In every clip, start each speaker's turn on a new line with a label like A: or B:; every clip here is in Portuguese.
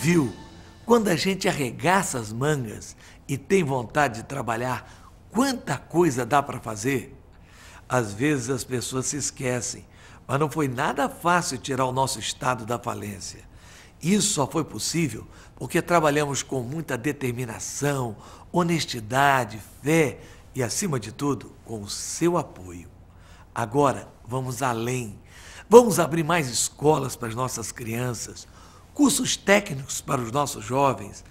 A: viu? Quando a gente arregaça as mangas e tem vontade de trabalhar, quanta coisa dá para fazer? Às vezes as pessoas se esquecem, mas não foi nada fácil tirar o nosso estado da falência. Isso só foi possível porque trabalhamos com muita determinação, honestidade, fé e, acima de tudo, com o seu apoio. Agora, vamos além. Vamos abrir mais escolas para as nossas crianças cursos técnicos para os nossos jovens,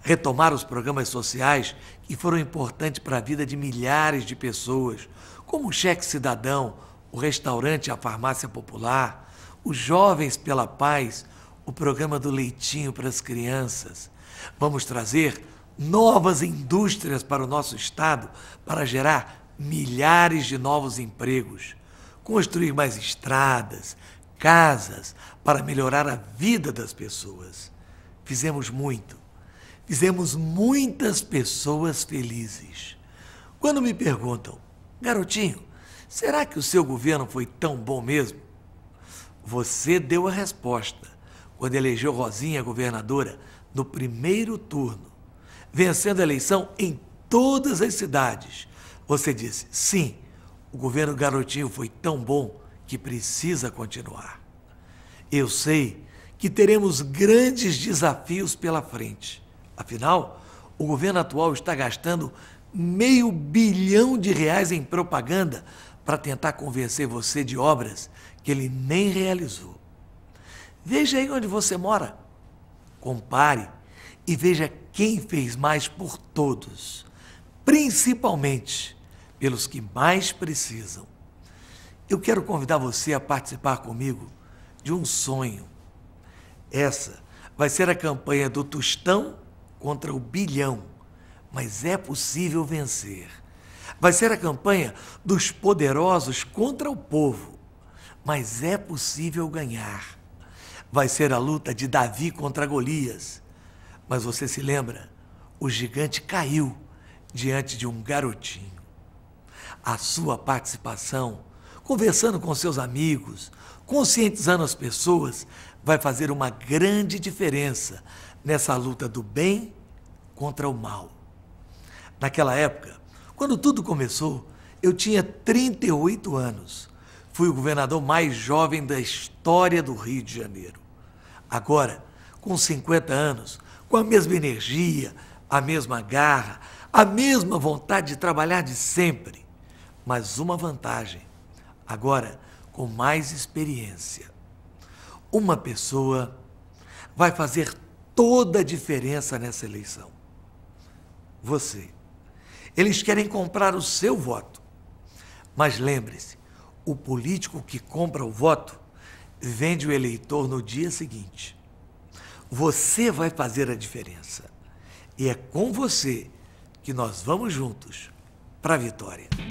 A: retomar os programas sociais que foram importantes para a vida de milhares de pessoas, como o Cheque Cidadão, o restaurante A Farmácia Popular, os Jovens pela Paz, o programa do Leitinho para as Crianças. Vamos trazer novas indústrias para o nosso Estado para gerar milhares de novos empregos, construir mais estradas, casas, para melhorar a vida das pessoas. Fizemos muito. Fizemos muitas pessoas felizes. Quando me perguntam, garotinho, será que o seu governo foi tão bom mesmo? Você deu a resposta quando elegeu Rosinha governadora no primeiro turno, vencendo a eleição em todas as cidades. Você disse: sim, o governo garotinho foi tão bom que precisa continuar. Eu sei que teremos grandes desafios pela frente. Afinal, o governo atual está gastando meio bilhão de reais em propaganda para tentar convencer você de obras que ele nem realizou. Veja aí onde você mora. Compare e veja quem fez mais por todos, principalmente pelos que mais precisam. Eu quero convidar você a participar comigo de um sonho. Essa vai ser a campanha do Tostão contra o Bilhão, mas é possível vencer. Vai ser a campanha dos poderosos contra o povo, mas é possível ganhar. Vai ser a luta de Davi contra Golias, mas você se lembra, o gigante caiu diante de um garotinho. A sua participação conversando com seus amigos, conscientizando as pessoas, vai fazer uma grande diferença nessa luta do bem contra o mal. Naquela época, quando tudo começou, eu tinha 38 anos. Fui o governador mais jovem da história do Rio de Janeiro. Agora, com 50 anos, com a mesma energia, a mesma garra, a mesma vontade de trabalhar de sempre, mas uma vantagem agora com mais experiência. Uma pessoa vai fazer toda a diferença nessa eleição. Você. Eles querem comprar o seu voto. Mas lembre-se, o político que compra o voto vende o eleitor no dia seguinte. Você vai fazer a diferença. E é com você que nós vamos juntos para a vitória.